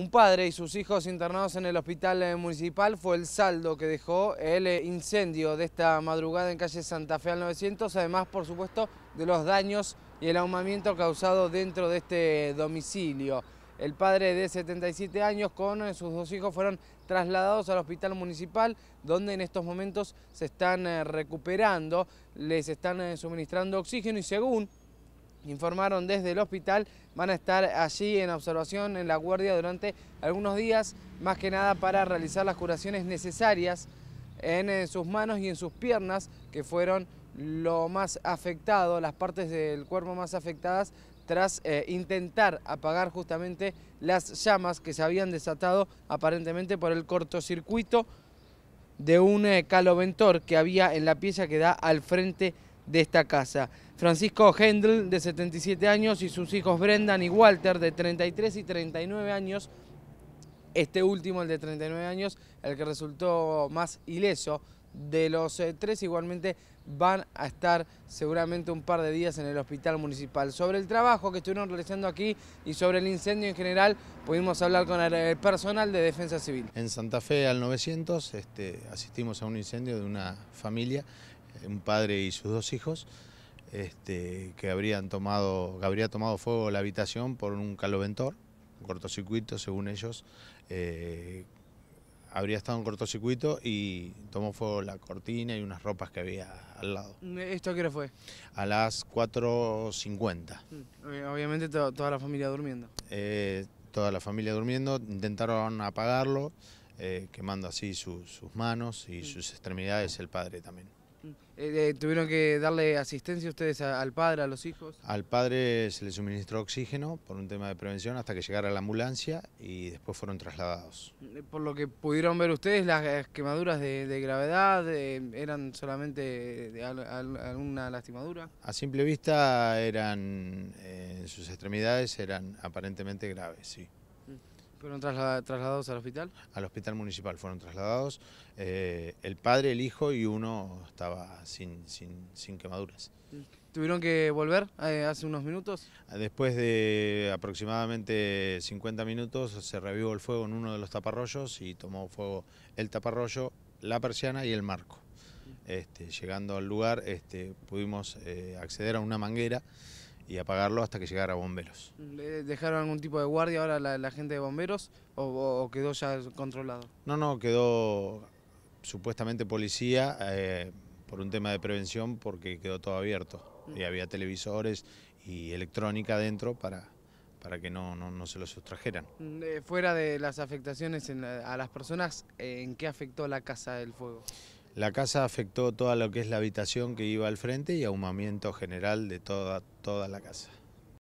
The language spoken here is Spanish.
Un padre y sus hijos internados en el hospital eh, municipal fue el saldo que dejó el eh, incendio de esta madrugada en calle Santa Fe al 900, además por supuesto de los daños y el ahumamiento causado dentro de este domicilio. El padre de 77 años con eh, sus dos hijos fueron trasladados al hospital municipal donde en estos momentos se están recuperando, les están suministrando oxígeno y según informaron desde el hospital, van a estar allí en observación en la guardia durante algunos días, más que nada para realizar las curaciones necesarias en eh, sus manos y en sus piernas, que fueron lo más afectado, las partes del cuerpo más afectadas tras eh, intentar apagar justamente las llamas que se habían desatado aparentemente por el cortocircuito de un eh, caloventor que había en la pieza que da al frente de esta casa. Francisco Hendl, de 77 años, y sus hijos Brendan y Walter, de 33 y 39 años. Este último, el de 39 años, el que resultó más ileso de los eh, tres, igualmente van a estar seguramente un par de días en el hospital municipal. Sobre el trabajo que estuvieron realizando aquí y sobre el incendio en general, pudimos hablar con el personal de Defensa Civil. En Santa Fe al 900 este, asistimos a un incendio de una familia, eh, un padre y sus dos hijos, este, que habrían tomado, habría tomado fuego la habitación por un caloventor, un cortocircuito, según ellos. Eh, habría estado en cortocircuito y tomó fuego la cortina y unas ropas que había al lado. ¿Esto a qué hora fue? A las 4.50. Mm, eh, obviamente toda la familia durmiendo. Eh, toda la familia durmiendo, intentaron apagarlo, quemando así sus manos y mm. sus extremidades, el padre también. Eh, eh, ¿Tuvieron que darle asistencia ustedes al padre, a los hijos? Al padre se le suministró oxígeno por un tema de prevención hasta que llegara la ambulancia y después fueron trasladados. Eh, por lo que pudieron ver ustedes, las quemaduras de, gravedad eran solamente de alguna lastimadura. A simple vista eran, en sus extremidades eran aparentemente graves, sí. ¿Fueron trasladados al hospital? Al hospital municipal fueron trasladados eh, el padre, el hijo y uno estaba sin, quemaduras. ¿Tuvieron que volver eh, hace unos minutos? Después de aproximadamente 50 minutos se revivió el fuego en uno de los taparrollos y tomó fuego el taparrollo, la persiana y el marco. Mm. Este, llegando al lugar este, pudimos eh, acceder a una manguera y apagarlo hasta que llegara bomberos. dejaron algún tipo de guardia ahora la, gente de bomberos o, quedó ya controlado? No, no, quedó supuestamente policía eh, por un tema de prevención porque quedó todo abierto mm. y había televisores y electrónica adentro para, para que no, no, se los sustrajeran. Mm, eh, fuera de las afectaciones a las personas, eh, ¿en qué afectó la casa del fuego? La casa afectó toda lo que es la habitación que iba al frente y ahumamiento general de toda, toda la casa.